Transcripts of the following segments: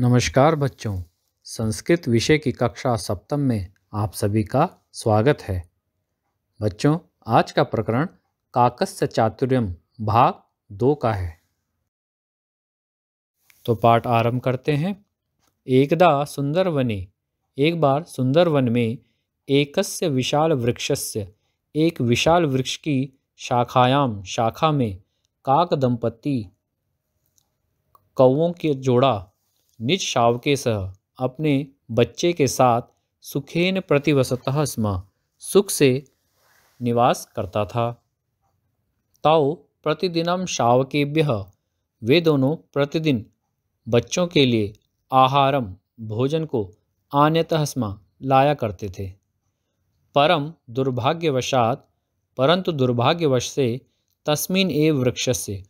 नमस्कार बच्चों संस्कृत विषय की कक्षा सप्तम में आप सभी का स्वागत है बच्चों आज का प्रकरण काकस्य चातुर्यम भाग दो का है तो पाठ आरंभ करते हैं एकदा सुंदर वने एक बार सुंदर वन में एकस्य विशाल वृक्षस्य एक विशाल वृक्ष की शाखायाम शाखा में काक दंपति कौवों के जोड़ा निज शावके सह अपने बच्चे के साथ सुखेन प्रतिवसत स्म सुख से निवास करता था ताओ प्रतिदिनम शावकेभ्य वे दोनों प्रतिदिन बच्चों के लिए आहारम भोजन को आन्यतः स्म लाया करते थे परम दुर्भाग्यवशात परंतु दुर्भाग्यवश से तस्मिन एव वृक्ष से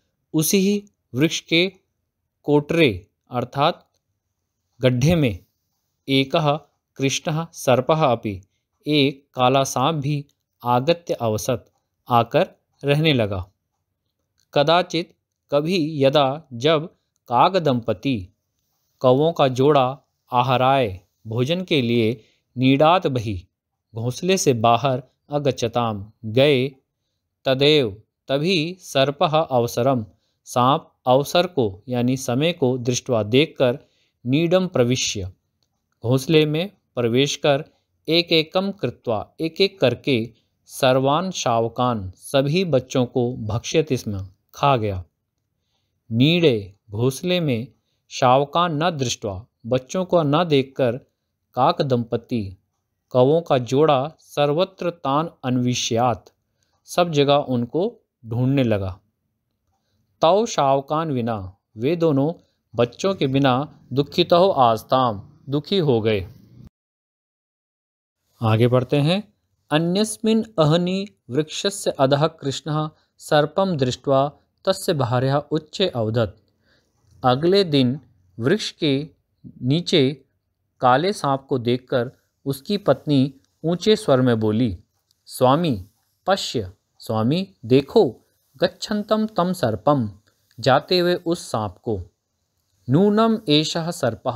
उसी ही वृक्ष के कोटरे अर्थात गड्ढे में एक कृष्ण सर्प अभी एक काला सांप भी आगत्य अवसत आकर रहने लगा कदाचित कभी यदा जब काग दंपति कौवों का जोड़ा आहराए भोजन के लिए नीडात बही घोंसले से बाहर अगचताम गए तदेव तभी सर्प अवसरम सांप अवसर को यानी समय को दृष्टवा देखकर नीडम प्रविश्य घोंसले में प्रवेश कर एक एकम कृत्वा एक एक करके सर्वान शावकान सभी बच्चों को भक्ष्यत इसमें खा गया नीड़े घोंसले में शावकान न दृष्टवा बच्चों को न देखकर काक दंपति कवों का जोड़ा सर्वत्र तान अन्विष्यात सब जगह उनको ढूंढने लगा तव शावकान विना वे दोनों बच्चों के बिना दुखित तो हो आस्ताम दुखी हो गए आगे बढ़ते हैं अन्यस्मिन अहनी वृक्षस्य अधः कृष्ण सर्पम दृष्ट्वा तस्य भार्य उच्चे अवधत अगले दिन वृक्ष के नीचे काले सांप को देखकर उसकी पत्नी ऊंचे स्वर में बोली स्वामी पश्य स्वामी देखो गच्छंतम तम सर्पम जाते हुए उस सांप को नूनम एष सर्प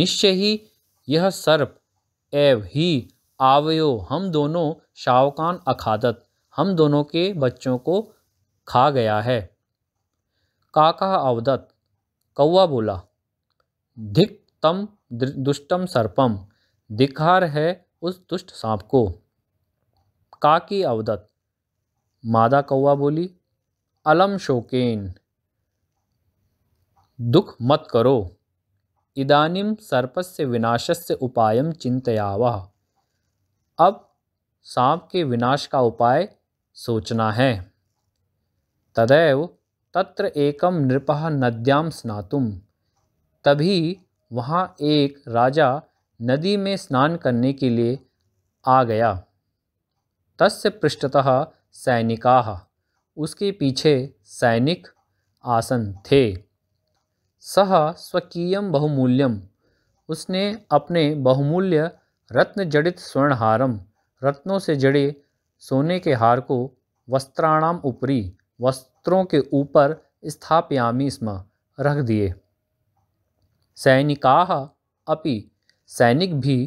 निश्चय ही यह सर्प एव ही आवयो हम दोनों शावकान अखादत हम दोनों के बच्चों को खा गया है काका अवदत कौआ बोला धिक तम दुष्टम सर्पम दिखार है उस दुष्ट सांप को काकी अवदत मादा कौआ बोली अलम शोकेन दुख मत करो इदानिम सर्पस्य विनाशस्य उपायम चिंतयावह अब सांप के विनाश का उपाय सोचना है तदैव तत्र एकम नृप नद्याम स्नातुम तभी वहाँ एक राजा नदी में स्नान करने के लिए आ गया तस् पृष्ठतः सैनिका उसके पीछे सैनिक आसन थे सह स्वकीय बहुमूल्यम उसने अपने बहुमूल्य रत्न जड़ित स्वर्णहारम रत्नों से जड़े सोने के हार को वस्त्राणाम ऊपरी वस्त्रों के ऊपर स्थापयामी स्म रख दिए सैनिका अपि सैनिक भी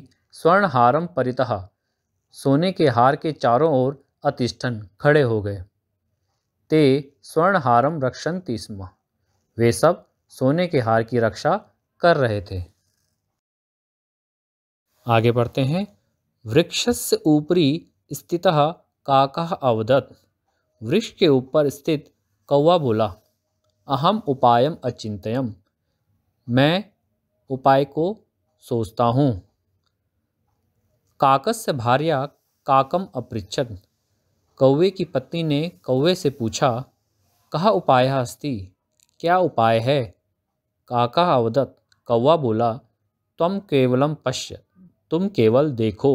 स्वर्णहारम परिता सोने के हार के चारों ओर अतिष्ठन खड़े हो गए ते स्वर्णहारम रक्षंती स्म वे सब सोने के हार की रक्षा कर रहे थे आगे बढ़ते हैं वृक्षस्य ऊपरी स्थित काका अवदत वृक्ष के ऊपर स्थित कौवा बोला अहम उपायम अचिंतयम मैं उपाय को सोचता हूँ काकस्य भार्या काकम अपृछत कौवे की पत्नी ने कौवे से पूछा कहा उपाय अस्ति क्या उपाय है काका अवदत कौवा बोला तम केवलम पश्य तुम केवल देखो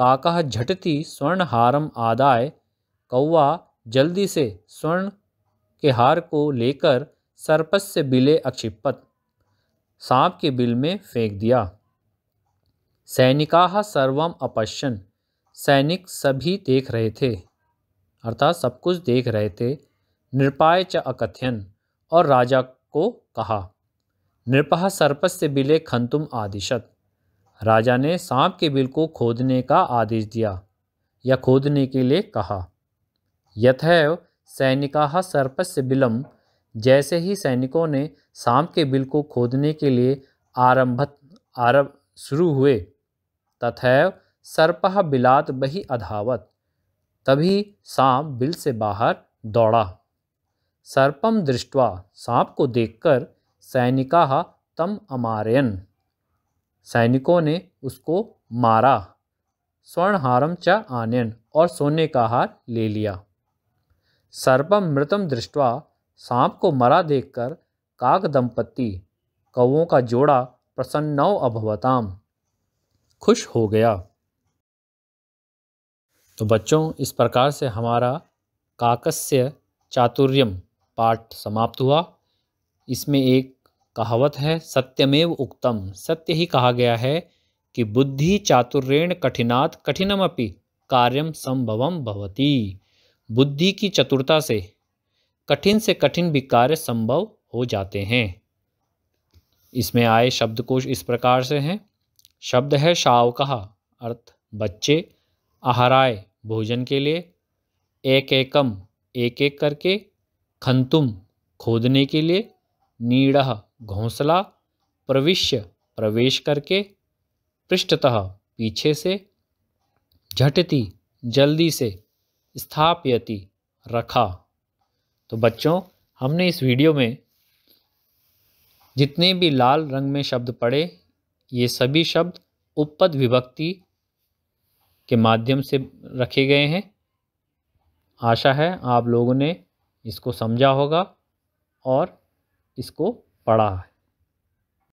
काका झटती स्वर्ण हारम आदाय कौवा जल्दी से स्वर्ण के हार को लेकर सर्पस से बिले अक्षिपत सांप के बिल में फेंक दिया सैनिका सर्वम अपश्यन सैनिक सभी देख रहे थे अर्थात सब कुछ देख रहे थे निरपाय च अकथ्यन और राजा को कहा नृपह सर्पस्य बिले खंतुम आदिशत राजा ने सांप के बिल को खोदने का आदेश दिया या खोदने के लिए कहा यथैव सैनिका सर्पस्य बिलम जैसे ही सैनिकों ने सांप के बिल को खोदने के लिए आरंभ आरभ शुरू हुए तथैव सर्प बिलात बही अधावत तभी सांप बिल से बाहर दौड़ा सर्पम दृष्टवा सांप को देखकर सैनिका तम अमारयन सैनिकों ने उसको मारा स्वर्ण हारम च आनयन और सोने का हार ले लिया सर्पम मृतम दृष्टवा सांप को मरा देखकर काक दंपत्ति कौओं का जोड़ा प्रसन्नव अभवताम खुश हो गया तो बच्चों इस प्रकार से हमारा काकस्य चातुर्यम पाठ समाप्त हुआ इसमें एक कहावत है सत्यमेव उक्तम सत्य ही कहा गया है कि बुद्धि चातुर्ण कठिनात कठिनमपि कार्यम संभवम भवती बुद्धि की चतुरता से कठिन से कठिन भी कार्य संभव हो जाते हैं इसमें आए शब्दकोश इस प्रकार से हैं शब्द है शाव कहा अर्थ बच्चे आहाराय भोजन के लिए एक एकम एक एक करके खंतुम खोदने के लिए नीड़ घोंसला प्रविश्य प्रवेश करके पृष्ठतः पीछे से झटती जल्दी से स्थापयति रखा तो बच्चों हमने इस वीडियो में जितने भी लाल रंग में शब्द पढ़े ये सभी शब्द उपपद विभक्ति के माध्यम से रखे गए हैं आशा है आप लोगों ने इसको समझा होगा और इसको पढ़ा है